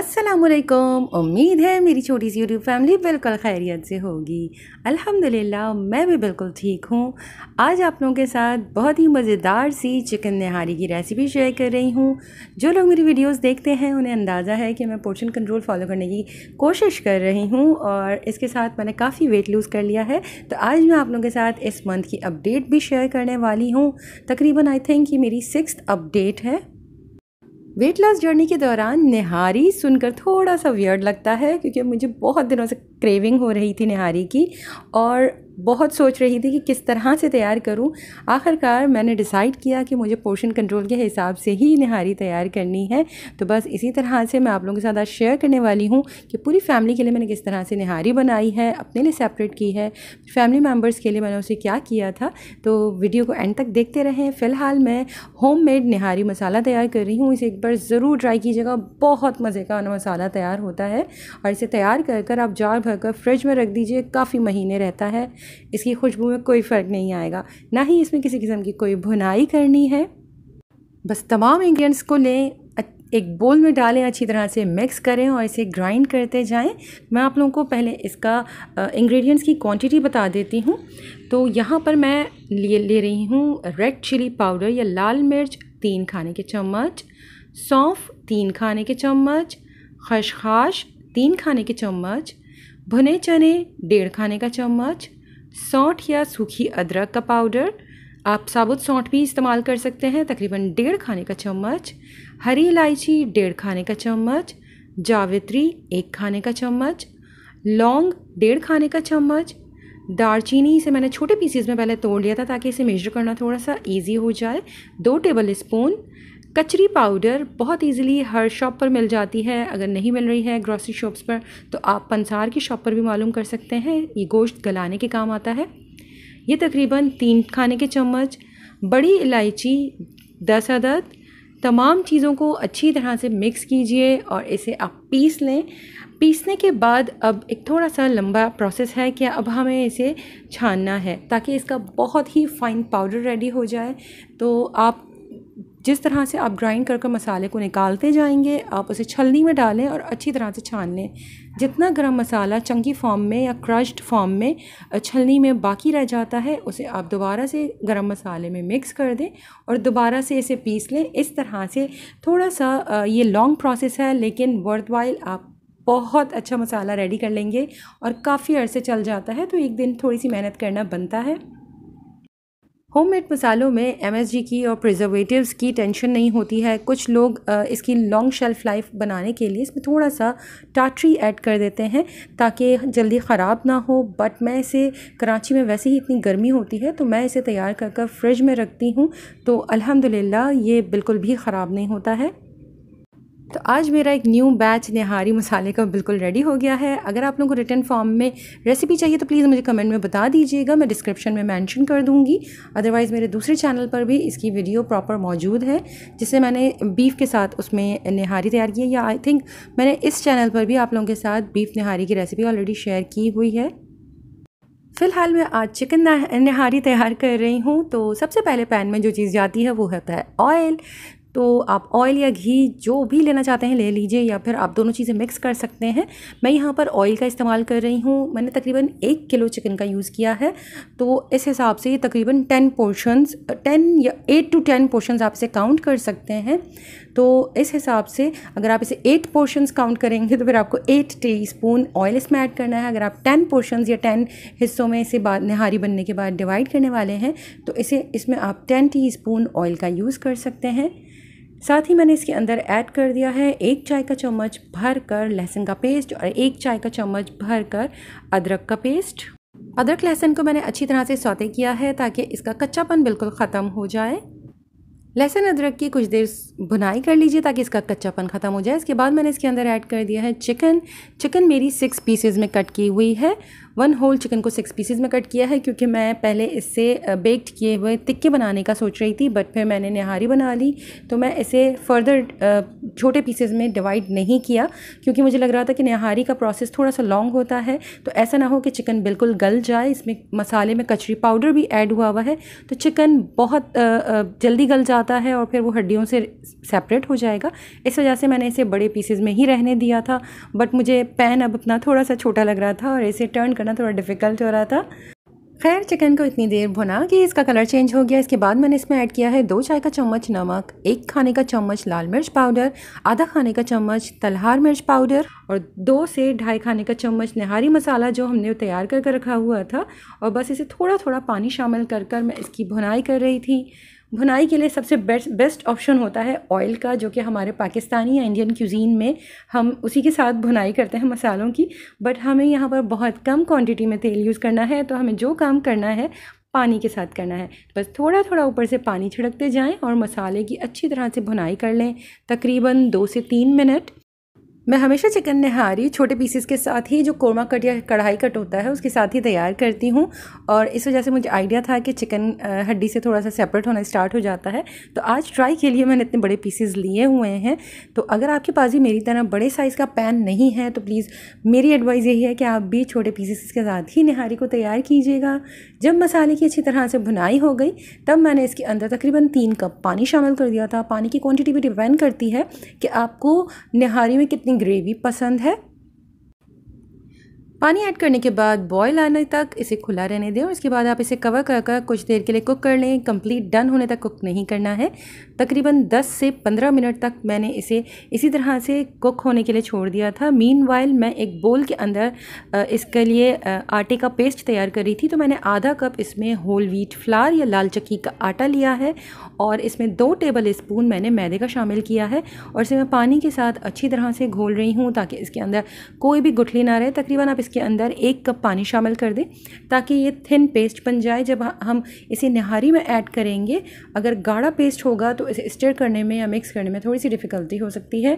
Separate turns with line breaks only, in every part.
असलकुम उम्मीद है मेरी छोटी सी यूट्यूब फैमिली बिल्कुल खैरियत से होगी अल्हम्दुलिल्लाह मैं भी बिल्कुल ठीक हूँ आज आप लोगों के साथ बहुत ही मज़ेदार सी चिकन नहारी की रेसिपी शेयर कर रही हूँ जो लोग मेरी वीडियोस देखते हैं उन्हें अंदाज़ा है कि मैं पोर्शन कंट्रोल फॉलो करने की कोशिश कर रही हूँ और इसके साथ मैंने काफ़ी वेट लूज़ कर लिया है तो आज मैं आप लोगों के साथ इस मंथ की अपडेट भी शेयर करने वाली हूँ तकरीबन आई थिंक ये मेरी सिक्स अपडेट है वेट लॉस जर्नी के दौरान निहारी सुनकर थोड़ा सा वियर्ड लगता है क्योंकि मुझे बहुत दिनों से क्रेविंग हो रही थी निहारी की और बहुत सोच रही थी कि किस तरह से तैयार करूं आखिरकार मैंने डिसाइड किया कि मुझे पोर्शन कंट्रोल के हिसाब से ही नहारी तैयार करनी है तो बस इसी तरह से मैं आप लोगों के साथ आज शेयर करने वाली हूँ कि पूरी फैमिली के लिए मैंने किस तरह से निहारी बनाई है अपने लिए सेपरेट की है फैमिली मेम्बर्स के लिए मैंने उसे क्या किया था तो वीडियो को एंड तक देखते रहें फ़िलहाल मैं होम मेड निहारी मसाला तैयार कर रही हूँ इसे एक बार ज़रूर ट्राई कीजिएगा बहुत मज़े का मसाला तैयार होता है और इसे तैयार कर कर आप जार भर कर फ्रिज में रख दीजिए काफ़ी महीने रहता है इसकी खुशबू में कोई फ़र्क नहीं आएगा ना ही इसमें किसी किस्म की कोई भुनाई करनी है बस तमाम इंग्रेडिएंट्स को लें एक बोल में डालें अच्छी तरह से मिक्स करें और इसे ग्राइंड करते जाएं मैं आप लोगों को पहले इसका इंग्रेडिएंट्स की क्वांटिटी बता देती हूँ तो यहाँ पर मैं ले ले रही हूँ रेड चिली पाउडर या लाल मिर्च तीन खाने के चम्मच सौंफ तीन खाने के चम्मच खशखाश तीन खाने के चम्मच भुने चने डेढ़ खाने का चम्मच सौंठ या सूखी अदरक का पाउडर आप साबुत सौंठ भी इस्तेमाल कर सकते हैं तकरीबन डेढ़ खाने का चम्मच हरी इलायची डेढ़ खाने का चम्मच जावित्री एक खाने का चम्मच लौंग डेढ़ खाने का चम्मच दालचीनी इसे मैंने छोटे पीसीज में पहले तोड़ लिया था ताकि इसे मेजर करना थोड़ा सा ईजी हो जाए दो टेबल स्पून कचरी पाउडर बहुत इजीली हर शॉप पर मिल जाती है अगर नहीं मिल रही है ग्रॉसरी शॉप्स पर तो आप पंसार की शॉप पर भी मालूम कर सकते हैं ये गोश्त गलाने के काम आता है ये तकरीबन तीन खाने के चम्मच बड़ी इलायची दस अदद तमाम चीज़ों को अच्छी तरह से मिक्स कीजिए और इसे आप पीस लें पीसने के बाद अब एक थोड़ा सा लंबा प्रोसेस है कि अब हमें इसे छानना है ताकि इसका बहुत ही फाइन पाउडर रेडी हो जाए तो आप जिस तरह से आप ग्राइंड कर कर मसाले को निकालते जाएंगे आप उसे छलनी में डालें और अच्छी तरह से छान लें जितना गरम मसाला चंकी फॉर्म में या क्रश्ड फॉर्म में छलनी में बाकी रह जाता है उसे आप दोबारा से गरम मसाले में मिक्स कर दें और दोबारा से इसे पीस लें इस तरह से थोड़ा सा ये लॉन्ग प्रोसेस है लेकिन वर्थ वाइल आप बहुत अच्छा मसाला रेडी कर लेंगे और काफ़ी अर्से चल जाता है तो एक दिन थोड़ी सी मेहनत करना बनता है होममेड मसालों में एम की और प्रिजर्वेटिव्स की टेंशन नहीं होती है कुछ लोग इसकी लॉन्ग शेल्फ़ लाइफ बनाने के लिए इसमें थोड़ा सा टाटरी ऐड कर देते हैं ताकि जल्दी ख़राब ना हो बट मैं इसे कराची में वैसे ही इतनी गर्मी होती है तो मैं इसे तैयार कर कर फ्रिज में रखती हूँ तो अलहमदिल्ला ये बिल्कुल भी ख़राब नहीं होता है तो आज मेरा एक न्यू बैच निहारी मसाले का बिल्कुल रेडी हो गया है अगर आप लोगों को रिटर्न फॉर्म में रेसिपी चाहिए तो प्लीज़ मुझे कमेंट में बता दीजिएगा मैं डिस्क्रिप्शन में मेंशन कर दूंगी अदरवाइज़ मेरे दूसरे चैनल पर भी इसकी वीडियो प्रॉपर मौजूद है जिसे मैंने बीफ के साथ उसमें निहारी तैयार की है या आई थिंक मैंने इस चैनल पर भी आप लोगों के साथ बीफ निहारी की रेसिपी ऑलरेडी शेयर की हुई है फ़िलहाल मैं आज चिकन निहारी तैयार कर रही हूँ तो सबसे पहले पैन में जो चीज़ जाती है वो होता है ऑयल तो आप ऑयल या घी जो भी लेना चाहते हैं ले लीजिए या फिर आप दोनों चीज़ें मिक्स कर सकते हैं मैं यहाँ पर ऑयल का इस्तेमाल कर रही हूँ मैंने तकरीबन एक किलो चिकन का यूज़ किया है तो इस हिसाब से तकरीबन टेन पोर्शंस टेन या एट टू टेन पोर्शंस आप इसे काउंट कर सकते हैं तो इस हिसाब से अगर आप इसे एट पोर्शंस काउंट करेंगे तो फिर आपको एट टी स्पून ऑयल इसमें ऐड करना है अगर आप टेन पोर्शंस या टेन हिस्सों में इसे बाद नहारी बनने के बाद डिवाइड करने वाले हैं तो इसे इसमें आप टेन टी स्पून ऑयल का यूज़ कर सकते हैं साथ ही मैंने इसके अंदर ऐड कर दिया है एक चाय का चम्मच भर कर लहसुन का पेस्ट और एक चाय का चम्मच भर कर अदरक का पेस्ट अदरक लहसुन को मैंने अच्छी तरह से सौते किया है ताकि इसका कच्चापन बिल्कुल ख़त्म हो जाए लहसुन अदरक की कुछ देर भुनाई कर लीजिए ताकि इसका कच्चापन ख़त्म हो जाए इसके बाद मैंने इसके अंदर ऐड कर दिया है चिकन चिकन मेरी सिक्स पीसेज में कट की हुई है वन होल चिकन को सिक्स पीसेज में कट किया है क्योंकि मैं पहले इससे बेक्ड किए हुए टिक्के बनाने का सोच रही थी बट फिर मैंने निहारी बना ली तो मैं इसे फ़र्दर छोटे पीसेज में डिवाइड नहीं किया क्योंकि मुझे लग रहा था कि निहारी का प्रोसेस थोड़ा सा लॉन्ग होता है तो ऐसा ना हो कि चिकन बिल्कुल गल जाए इसमें मसाले में कचरी पाउडर भी ऐड हुआ हुआ है तो चिकन बहुत जल्दी गल जाता है और फिर वो हड्डियों से सेपरेट हो जाएगा इस वजह से मैंने इसे बड़े पीसेज में ही रहने दिया था बट मुझे पैन अब अपना थोड़ा सा छोटा लग रहा था और इसे टर्न करना थोड़ा डिफ़िकल्ट हो रहा था खैर चिकन को इतनी देर भुना कि इसका कलर चेंज हो गया इसके बाद मैंने इसमें ऐड किया है दो चाय का चम्मच नमक एक खाने का चम्मच लाल मिर्च पाउडर आधा खाने का चम्मच तलहार मिर्च पाउडर और दो से ढाई खाने का चम्मच निहारी मसाला जो हमने तैयार करके रखा हुआ था और बस इसे थोड़ा थोड़ा पानी शामिल कर कर मैं इसकी भुनाई कर रही थी भुनाई के लिए सबसे बेस्ट बेस्ट ऑप्शन होता है ऑयल का जो कि हमारे पाकिस्तानी या इंडियन क्यूजीन में हम उसी के साथ भुनाई करते हैं मसालों की बट हमें यहाँ पर बहुत कम क्वांटिटी में तेल यूज़ करना है तो हमें जो काम करना है पानी के साथ करना है बस थोड़ा थोड़ा ऊपर से पानी छिड़कते जाएं और मसाले की अच्छी तरह से भुनाई कर लें तकरीबन दो से तीन मिनट मैं हमेशा चिकन नहारी छोटे पीसेस के साथ ही जो कोरमा कट या कढ़ाई कट होता है उसके साथ ही तैयार करती हूँ और इस वजह से मुझे आइडिया था कि चिकन हड्डी से थोड़ा सा सेपरेट होना स्टार्ट हो जाता है तो आज ट्राई के लिए मैंने इतने बड़े पीसेस लिए हुए हैं तो अगर आपके पास भी मेरी तरह बड़े साइज़ का पैन नहीं है तो प्लीज़ मेरी एडवाइज़ यही है कि आप भी छोटे पीसेस के साथ ही नहारी को तैयार कीजिएगा जब मसाले की अच्छी तरह से भुनाई हो गई तब मैंने इसके अंदर तकरीबन तीन कप पानी शामिल कर दिया था पानी की क्वान्टिटी भी डिपेंड करती है कि आपको नहारी में कितनी ग्रेवी पसंद है पानी ऐड करने के बाद बॉयल आने तक इसे खुला रहने दें और इसके बाद आप इसे कवर कर कर कुछ देर के लिए कुक कर लें कंप्लीट डन होने तक कुक नहीं करना है तकरीबन 10 से 15 मिनट तक मैंने इसे इसी तरह से कुक होने के लिए छोड़ दिया था मीन मैं एक बोल के अंदर इसके लिए आटे का पेस्ट तैयार कर रही थी तो मैंने आधा कप इसमें होल व्हीट फ्लार या लाल चक्की का आटा लिया है और इसमें दो टेबल स्पून मैंने मैदे का शामिल किया है और इसे मैं पानी के साथ अच्छी तरह से घोल रही हूँ ताकि इसके अंदर कोई भी गुठली ना रहे तकरीबन आप इस इसके अंदर एक कप पानी शामिल कर दें ताकि ये थिन पेस्ट बन जाए जब हम इसे नहारी में ऐड करेंगे अगर गाढ़ा पेस्ट होगा तो इसे स्टेयर करने में या मिक्स करने में थोड़ी सी डिफ़िकल्टी हो सकती है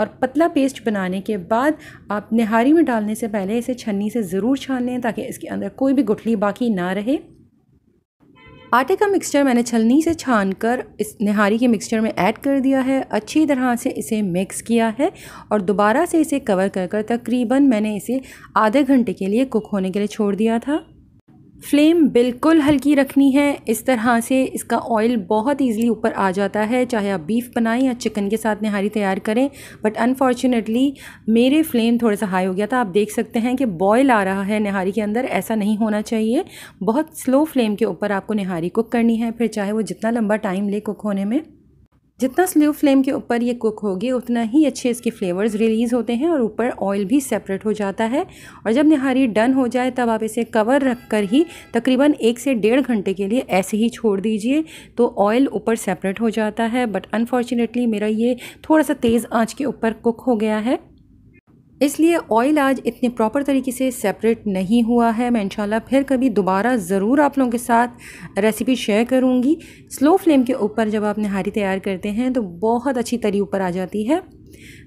और पतला पेस्ट बनाने के बाद आप नहारी में डालने से पहले इसे छन्नी से ज़रूर छान लें ताकि इसके अंदर कोई भी गुठली बाकी ना रहे आटे का मिक्सचर मैंने छलनी से छान कर इस निहारी के मिक्सचर में ऐड कर दिया है अच्छी तरह से इसे मिक्स किया है और दोबारा से इसे कवर कर कर तकरीबन मैंने इसे आधे घंटे के लिए कुक होने के लिए छोड़ दिया था फ्लेम बिल्कुल हल्की रखनी है इस तरह से इसका ऑयल बहुत ईजिली ऊपर आ जाता है चाहे आप बीफ बनाएं या चिकन के साथ नहारी तैयार करें बट अनफॉर्चुनेटली मेरे फ्लेम थोड़ा सा हाई हो गया था आप देख सकते हैं कि बॉयल आ रहा है नहारी के अंदर ऐसा नहीं होना चाहिए बहुत स्लो फ्लेम के ऊपर आपको नहारी कुक करनी है फिर चाहे वो जितना लंबा टाइम ले कुक होने में जितना स्लो फ्लेम के ऊपर ये कुक होगी उतना ही अच्छे इसके फ्लेवर्स रिलीज़ होते हैं और ऊपर ऑयल भी सेपरेट हो जाता है और जब निहारी डन हो जाए तब आप इसे कवर रख कर ही तकरीबन एक से डेढ़ घंटे के लिए ऐसे ही छोड़ दीजिए तो ऑयल ऊपर सेपरेट हो जाता है बट अनफॉर्चुनेटली मेरा ये थोड़ा सा तेज़ आँच के ऊपर कुक हो गया है इसलिए ऑयल आज इतने प्रॉपर तरीके से सेपरेट नहीं हुआ है मैं इंशाल्लाह फिर कभी दोबारा ज़रूर आप लोगों के साथ रेसिपी शेयर करूँगी स्लो फ्लेम के ऊपर जब आप नहारी तैयार करते हैं तो बहुत अच्छी तरी ऊपर आ जाती है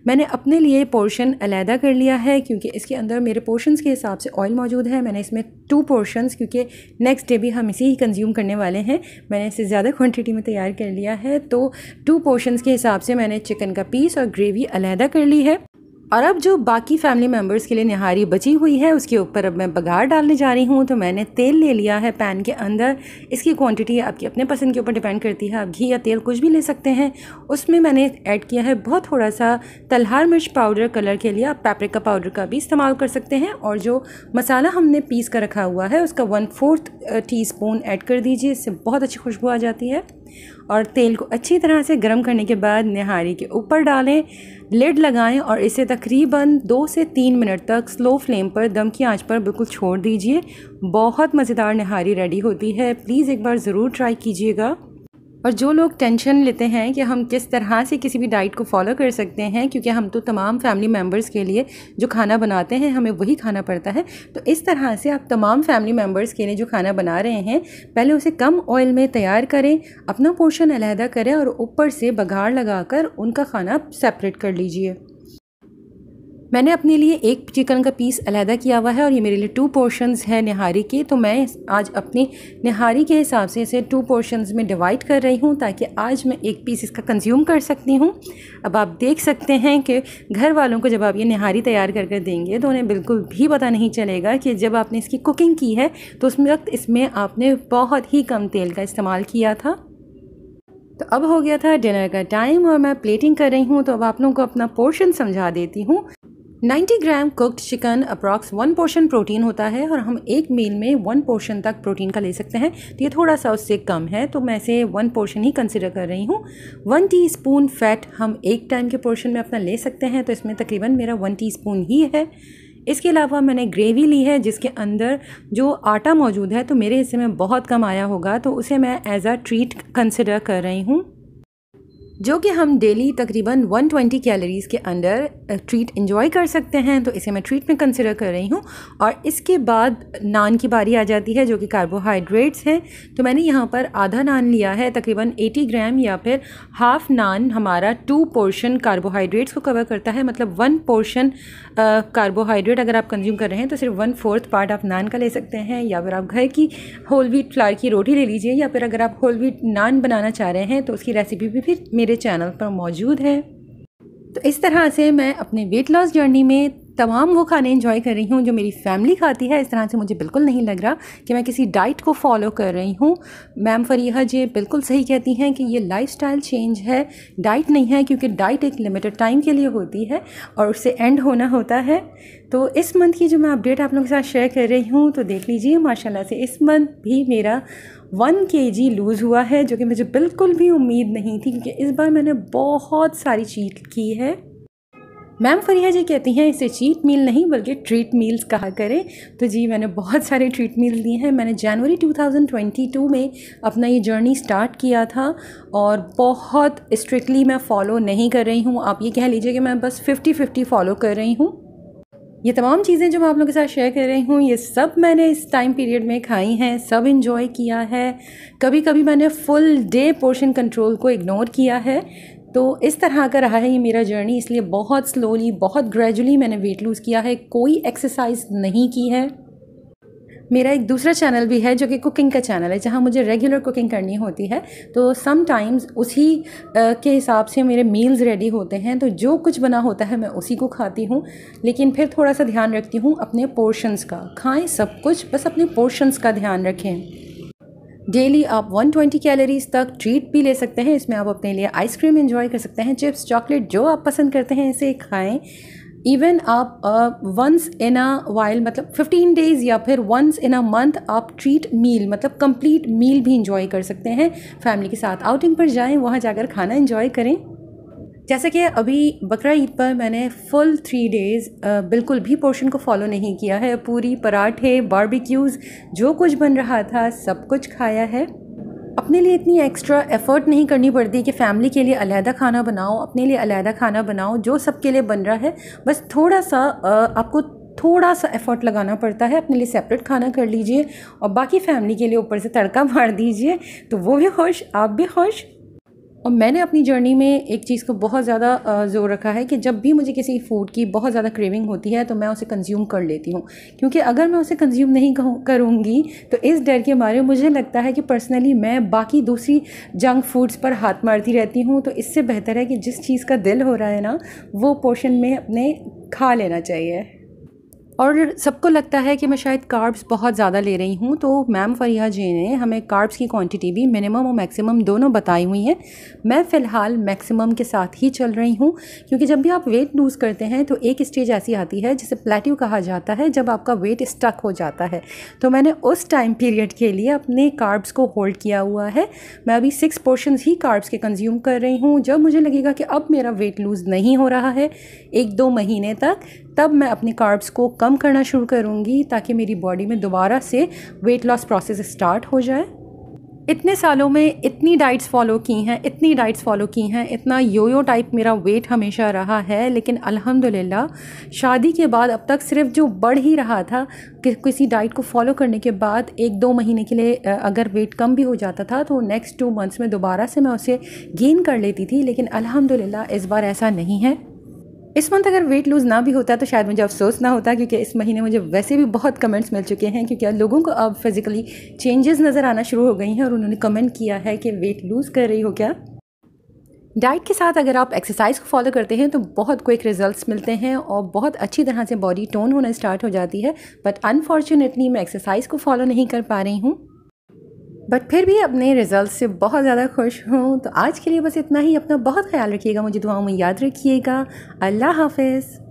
मैंने अपने लिए पोर्शन अलहदा कर लिया है क्योंकि इसके अंदर मेरे पोर्शंस के हिसाब से ऑयल मौजूद है मैंने इसमें टू पोर्शंस क्योंकि नेक्स्ट डे भी हम इसे ही कंज्यूम करने वाले हैं मैंने इसे ज़्यादा क्वांटिटी में तैयार कर लिया है तो टू पोर्शंस के हिसाब से मैंने चिकन का पीस और ग्रेवी अलहदा कर ली है और अब जो बाकी फैमिली मेम्बर्स के लिए निहारी बची हुई है उसके ऊपर अब मैं बघार डालने जा रही हूँ तो मैंने तेल ले लिया है पैन के अंदर इसकी क्वांटिटी आपकी अपने पसंद के ऊपर डिपेंड करती है आप घी या तेल कुछ भी ले सकते हैं उसमें मैंने ऐड किया है बहुत थोड़ा सा तलहार मिर्च पाउडर कलर के लिए आप पेपरिका पाउडर का भी इस्तेमाल कर सकते हैं और जो मसाला हमने पीस कर रखा हुआ है उसका one fourth teaspoon add कर दीजिए इससे बहुत अच्छी खुशबू आ जाती है और तेल को अच्छी तरह से गर्म करने के बाद निहारी के ऊपर डालें लेड लगाएं और इसे तकरीबन दो से तीन मिनट तक स्लो फ्लेम पर दम की आंच पर बिल्कुल छोड़ दीजिए बहुत मज़ेदार निहारी रेडी होती है प्लीज़ एक बार ज़रूर ट्राई कीजिएगा और जो लोग टेंशन लेते हैं कि हम किस तरह से किसी भी डाइट को फॉलो कर सकते हैं क्योंकि हम तो तमाम फैमिली मेम्बर्स के लिए जो खाना बनाते हैं हमें वही खाना पड़ता है तो इस तरह से आप तमाम फैमिली मेम्बर्स के लिए जो खाना बना रहे हैं पहले उसे कम ऑयल में तैयार करें अपना पोर्शन अलहदा करें और ऊपर से बघाड़ लगाकर उनका खाना सेपरेट कर लीजिए मैंने अपने लिए एक चिकन का पीस अलहदा किया हुआ है और ये मेरे लिए टू पोर्शंस है निहारी के तो मैं आज अपनी निहारी के हिसाब से इसे टू पोर्शंस में डिवाइड कर रही हूँ ताकि आज मैं एक पीस इसका कंज्यूम कर सकती हूँ अब आप देख सकते हैं कि घर वालों को जब आप ये निहारी तैयार कर कर देंगे तो उन्हें बिल्कुल भी पता नहीं चलेगा कि जब आपने इसकी कुकिंग की है तो उस वक्त इसमें आपने बहुत ही कम तेल का इस्तेमाल किया था तो अब हो गया था डिनर का टाइम और मैं प्लेटिंग कर रही हूँ तो अब आप लोगों को अपना पोर्शन समझा देती हूँ 90 gram cooked chicken approx one portion protein होता है और हम एक मील में वन पोर्शन तक प्रोटीन का ले सकते हैं तो ये थोड़ा सा उससे कम है तो मैं इसे वन पोर्शन ही कंसिडर कर रही हूँ वन टीस्पून फैट हम एक टाइम के पोर्शन में अपना ले सकते हैं तो इसमें तकरीबन मेरा वन टीस्पून ही है इसके अलावा मैंने ग्रेवी ली है जिसके अंदर जो आटा मौजूद है तो मेरे हिस्से में बहुत कम आया होगा तो उसे मैं एज़ आ ट्रीट कंसिडर कर रही हूँ जो कि हम डेली तकरीबन 120 कैलोरीज़ के अंदर ट्रीट इन्जॉय कर सकते हैं तो इसे मैं ट्रीट में कंसिडर कर रही हूँ और इसके बाद नान की बारी आ जाती है जो कि कार्बोहाइड्रेट्स हैं तो मैंने यहाँ पर आधा नान लिया है तकरीबन 80 ग्राम या फिर हाफ़ नान हमारा टू पोर्शन कार्बोहाइड्रेट्स को कवर करता है मतलब वन पोर्शन कार्बोहाइड्रेट अगर आप कंज्यूम कर रहे हैं तो सिर्फ वन फोर्थ पार्ट आप नान का ले सकते हैं या फिर आप घर की होल व्हीट फ्लार की रोटी ले लीजिए या फिर अगर आप होल व्हीट नान बनाना चाह रहे हैं तो उसकी रेसिपी भी फिर मेरे चैनल पर मौजूद है तो इस तरह से मैं अपने वेट लॉस जर्नी में तमाम वो खाने इन्जॉय कर रही हूँ जो मेरी फैमिली खाती है इस तरह से मुझे बिल्कुल नहीं लग रहा कि मैं किसी डाइट को फॉलो कर रही हूँ मैम फरीहा जी बिल्कुल सही कहती हैं कि ये लाइफस्टाइल चेंज है डाइट नहीं है क्योंकि डाइट एक लिमिटेड टाइम के लिए होती है और उससे एंड होना होता है तो इस मंथ की जो मैं अपडेट आप लोगों के साथ शेयर कर रही हूँ तो देख लीजिए माशा से इस मंथ भी मेरा वन के जी लूज़ हुआ है जो कि मुझे बिल्कुल भी उम्मीद नहीं थी क्योंकि इस बार मैंने बहुत सारी चीट की है मैम फरिया जी कहती हैं इसे चीट मील नहीं बल्कि ट्रीट मील्स कहा करें तो जी मैंने बहुत सारे ट्रीट मील दिए हैं मैंने जनवरी 2022 में अपना ये जर्नी स्टार्ट किया था और बहुत स्ट्रिक्टली मैं फ़ॉलो नहीं कर रही हूँ आप ये कह लीजिए कि मैं बस 50-50 फॉलो कर रही हूँ ये तमाम चीज़ें जो मैं आप लोगों के साथ शेयर कर रही हूँ ये सब मैंने इस टाइम पीरियड में खाई हैं सब इन्जॉय किया है कभी कभी मैंने फुल डे पोर्शन कंट्रोल को इग्नोर किया है तो इस तरह का रहा है ये मेरा जर्नी इसलिए बहुत स्लोली बहुत ग्रेजुअली मैंने वेट लूज़ किया है कोई एक्सरसाइज नहीं की है मेरा एक दूसरा चैनल भी है जो कि कुकिंग का चैनल है जहाँ मुझे रेगुलर कुकिंग करनी होती है तो सम टाइम्स उसी के हिसाब से मेरे मील्स रेडी होते हैं तो जो कुछ बना होता है मैं उसी को खाती हूँ लेकिन फिर थोड़ा सा ध्यान रखती हूँ अपने पोर्शंस का खाएं सब कुछ बस अपने पोर्शंस का ध्यान रखें डेली आप 120 कैलोरीज तक ट्रीट भी ले सकते हैं इसमें आप अपने लिए आइसक्रीम इन्जॉय कर सकते हैं चिप्स चॉकलेट जो आप पसंद करते हैं इसे खाएं इवन आप वंस इन अ वाइल मतलब 15 डेज या फिर वंस इन अ मंथ आप ट्रीट मील मतलब कंप्लीट मील भी इंजॉय कर सकते हैं फैमिली के साथ आउटिंग पर जाएं वहाँ जाकर खाना इंजॉय करें जैसे कि अभी बकरा ईद पर मैंने फुल थ्री डेज़ बिल्कुल भी पोर्शन को फॉलो नहीं किया है पूरी पराठे बारबेक्यूज़ जो कुछ बन रहा था सब कुछ खाया है अपने लिए इतनी एक्स्ट्रा एफ़र्ट नहीं करनी पड़ती कि फ़ैमिली के लिए अलहदा खाना बनाओ अपने लिए अलहदा खाना बनाओ जो सबके लिए बन रहा है बस थोड़ा सा आपको थोड़ा सा एफ़र्ट लगाना पड़ता है अपने लिए सेपरेट खाना कर लीजिए और बाकी फ़ैमिली के लिए ऊपर से तड़का मार दीजिए तो वो भी खुश आप भी खुश और मैंने अपनी जर्नी में एक चीज़ को बहुत ज़्यादा ज़ोर रखा है कि जब भी मुझे किसी फ़ूड की बहुत ज़्यादा क्रेविंग होती है तो मैं उसे कंज्यूम कर लेती हूँ क्योंकि अगर मैं उसे कंज्यूम नहीं करूँगी तो इस डर के बारे में मुझे लगता है कि पर्सनली मैं बाकी दूसरी जंक फूड्स पर हाथ मारती रहती हूँ तो इससे बेहतर है कि जिस चीज़ का दिल हो रहा है ना वो पोर्शन में अपने खा लेना चाहिए और सबको लगता है कि मैं शायद कार्ब्स बहुत ज़्यादा ले रही हूँ तो मैम फरिया जी ने हमें कार्ब्स की क्वांटिटी भी मिनिमम और मैक्सिमम दोनों बताई हुई हैं मैं फ़िलहाल मैक्सिमम के साथ ही चल रही हूँ क्योंकि जब भी आप वेट लूज़ करते हैं तो एक स्टेज ऐसी आती है जिसे प्लेट्यू कहा जाता है जब आपका वेट स्टक हो जाता है तो मैंने उस टाइम पीरियड के लिए अपने कार्ब्स को होल्ड किया हुआ है मैं अभी सिक्स पोर्शन ही कार्ब्स के कंज्यूम कर रही हूँ जब मुझे लगेगा कि अब मेरा वेट लूज़ नहीं हो रहा है एक दो महीने तक तब मैं अपने कार्ब्स को कम करना शुरू करूँगी ताकि मेरी बॉडी में दोबारा से वेट लॉस प्रोसेस स्टार्ट हो जाए इतने सालों में इतनी डाइट्स फॉलो की हैं इतनी डाइट्स फॉलो की हैं इतना योयो टाइप मेरा वेट हमेशा रहा है लेकिन अल्हम्दुलिल्लाह शादी के बाद अब तक सिर्फ जो बढ़ ही रहा था कि किसी डाइट को फॉलो करने के बाद एक दो महीने के लिए अगर वेट कम भी हो जाता था तो नेक्स्ट टू मंथ्स में दोबारा से मैं उसे गेन कर लेती थी लेकिन अलहमदिल्ला इस बार ऐसा नहीं है इस मंथ अगर वेट लूज़ ना भी होता तो शायद मुझे अफसोस ना होता क्योंकि इस महीने मुझे वैसे भी बहुत कमेंट्स मिल चुके हैं क्योंकि लोगों को अब फिज़िकली चेंजेस नज़र आना शुरू हो गई हैं और उन्होंने कमेंट किया है कि वेट लूज़ कर रही हो क्या डाइट के साथ अगर आप एक्सरसाइज को फॉलो करते हैं तो बहुत क्विक रिजल्ट्स मिलते हैं और बहुत अच्छी तरह से बॉडी टोन होना स्टार्ट हो जाती है बट अनफॉर्चुनेटली मैं एक्सरसाइज को फॉलो नहीं कर पा रही हूँ बट फिर भी अपने रिज़ल्ट से बहुत ज़्यादा खुश हूँ तो आज के लिए बस इतना ही अपना बहुत ख्याल रखिएगा मुझे दुआओं में याद रखिएगा अल्लाह हाफिज़